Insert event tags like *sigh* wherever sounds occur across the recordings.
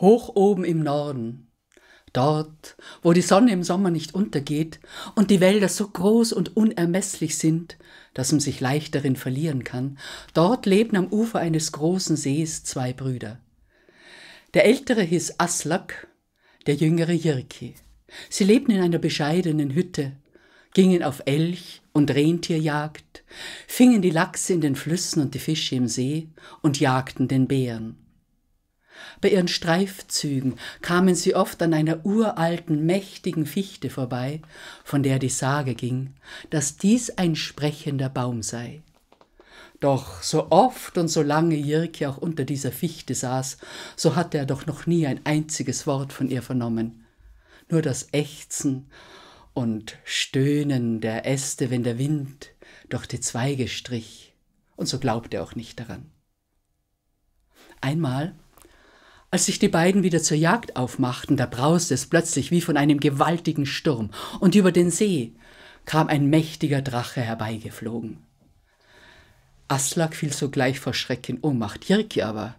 hoch oben im Norden, dort, wo die Sonne im Sommer nicht untergeht und die Wälder so groß und unermesslich sind, dass man sich leicht darin verlieren kann, dort lebten am Ufer eines großen Sees zwei Brüder. Der ältere hieß Aslak, der jüngere Jirki. Sie lebten in einer bescheidenen Hütte, gingen auf Elch und Rentierjagd, fingen die Lachse in den Flüssen und die Fische im See und jagten den Bären. Bei ihren Streifzügen kamen sie oft an einer uralten, mächtigen Fichte vorbei, von der die Sage ging, dass dies ein sprechender Baum sei. Doch so oft und so lange Jirke auch unter dieser Fichte saß, so hatte er doch noch nie ein einziges Wort von ihr vernommen. Nur das Ächzen und Stöhnen der Äste, wenn der Wind durch die Zweige strich, und so glaubte er auch nicht daran. Einmal als sich die beiden wieder zur Jagd aufmachten, da brauste es plötzlich wie von einem gewaltigen Sturm, und über den See kam ein mächtiger Drache herbeigeflogen. Aslak fiel sogleich vor Schreck in Ohnmacht, Jirki aber.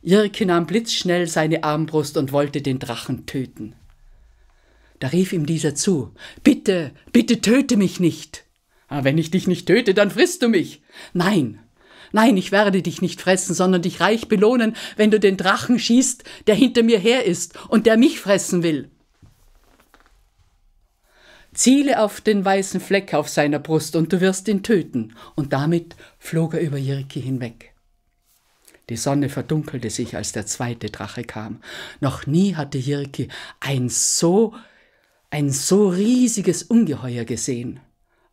Jirki nahm blitzschnell seine Armbrust und wollte den Drachen töten. Da rief ihm dieser zu, Bitte, bitte töte mich nicht. Ah, wenn ich dich nicht töte, dann frisst du mich. Nein, Nein, ich werde dich nicht fressen, sondern dich reich belohnen, wenn du den Drachen schießt, der hinter mir her ist und der mich fressen will. Ziele auf den weißen Fleck auf seiner Brust und du wirst ihn töten. Und damit flog er über Jirki hinweg. Die Sonne verdunkelte sich, als der zweite Drache kam. Noch nie hatte Jirki ein so, ein so riesiges Ungeheuer gesehen.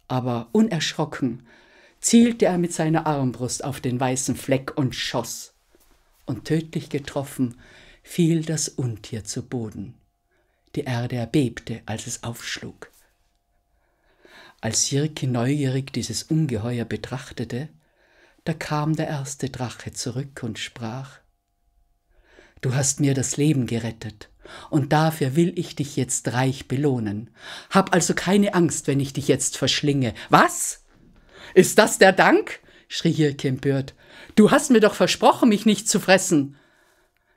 Aber unerschrocken zielte er mit seiner Armbrust auf den weißen Fleck und schoss. Und tödlich getroffen fiel das Untier zu Boden. Die Erde erbebte, als es aufschlug. Als Jirki neugierig dieses Ungeheuer betrachtete, da kam der erste Drache zurück und sprach Du hast mir das Leben gerettet, und dafür will ich dich jetzt reich belohnen. Hab also keine Angst, wenn ich dich jetzt verschlinge. Was? Ist das der Dank? schrie Jirke empört. Du hast mir doch versprochen, mich nicht zu fressen.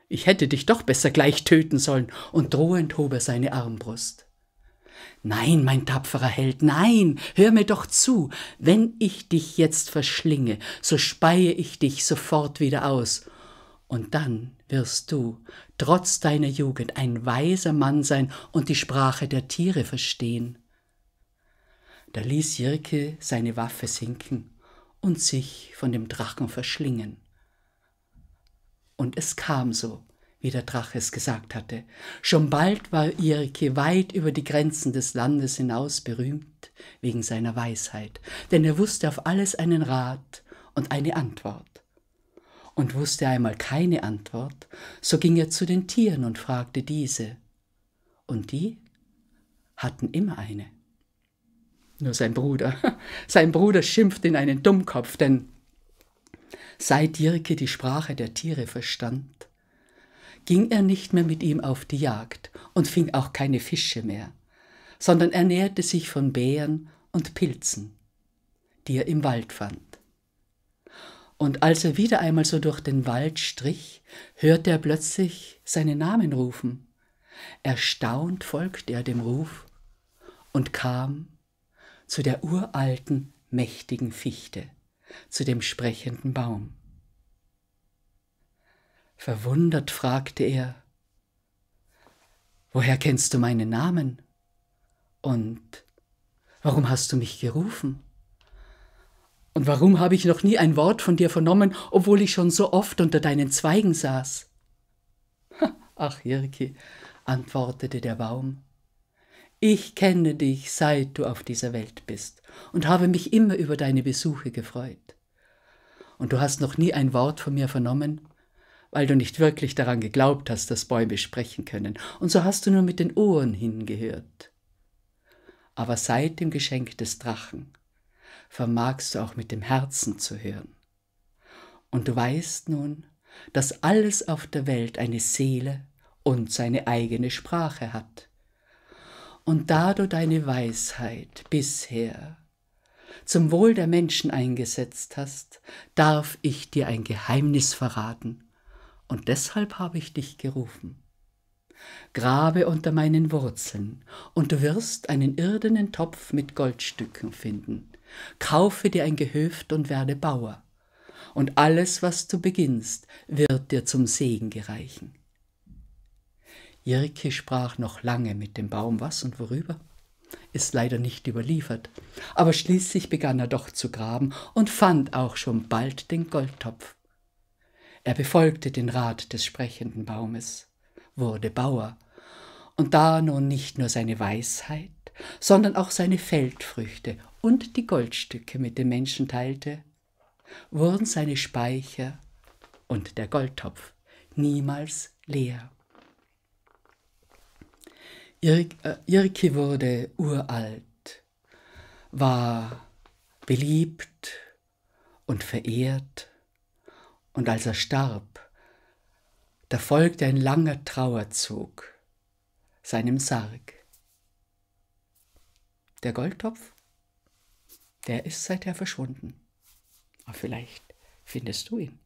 Ich hätte dich doch besser gleich töten sollen, und drohend hob er seine Armbrust. Nein, mein tapferer Held, nein, hör mir doch zu. Wenn ich dich jetzt verschlinge, so speie ich dich sofort wieder aus. Und dann wirst du, trotz deiner Jugend, ein weiser Mann sein und die Sprache der Tiere verstehen. Da ließ Jirke seine Waffe sinken und sich von dem Drachen verschlingen. Und es kam so, wie der Drache es gesagt hatte. Schon bald war Jirke weit über die Grenzen des Landes hinaus berühmt wegen seiner Weisheit, denn er wusste auf alles einen Rat und eine Antwort. Und wusste einmal keine Antwort, so ging er zu den Tieren und fragte diese. Und die hatten immer eine. Nur sein Bruder. *laughs* Sein Bruder schimpft in einen Dummkopf, denn seit Jirke die Sprache der Tiere verstand, ging er nicht mehr mit ihm auf die Jagd und fing auch keine Fische mehr, sondern ernährte sich von Bären und Pilzen, die er im Wald fand. Und als er wieder einmal so durch den Wald strich, hörte er plötzlich seinen Namen rufen. Erstaunt folgte er dem Ruf und kam zu der uralten, mächtigen Fichte, zu dem sprechenden Baum. Verwundert fragte er, Woher kennst du meinen Namen? Und warum hast du mich gerufen? Und warum habe ich noch nie ein Wort von dir vernommen, obwohl ich schon so oft unter deinen Zweigen saß? *laughs* Ach, Jirki, antwortete der Baum, ich kenne dich, seit du auf dieser Welt bist und habe mich immer über deine Besuche gefreut. Und du hast noch nie ein Wort von mir vernommen, weil du nicht wirklich daran geglaubt hast, dass Bäume sprechen können, und so hast du nur mit den Ohren hingehört. Aber seit dem Geschenk des Drachen vermagst du auch mit dem Herzen zu hören. Und du weißt nun, dass alles auf der Welt eine Seele und seine eigene Sprache hat und da du deine Weisheit bisher zum Wohl der Menschen eingesetzt hast, darf ich dir ein Geheimnis verraten, und deshalb habe ich dich gerufen. Grabe unter meinen Wurzeln, und du wirst einen irdenen Topf mit Goldstücken finden. Kaufe dir ein Gehöft und werde Bauer, und alles, was du beginnst, wird dir zum Segen gereichen. Jirki sprach noch lange mit dem Baum was und worüber, ist leider nicht überliefert, aber schließlich begann er doch zu graben und fand auch schon bald den Goldtopf. Er befolgte den Rat des sprechenden Baumes, wurde Bauer, und da nun nicht nur seine Weisheit, sondern auch seine Feldfrüchte und die Goldstücke mit den Menschen teilte, wurden seine Speicher und der Goldtopf niemals leer. Ir äh, Irki wurde uralt, war beliebt und verehrt, und als er starb, da folgte ein langer Trauerzug seinem Sarg. Der Goldtopf, der ist seither verschwunden. Aber vielleicht findest du ihn.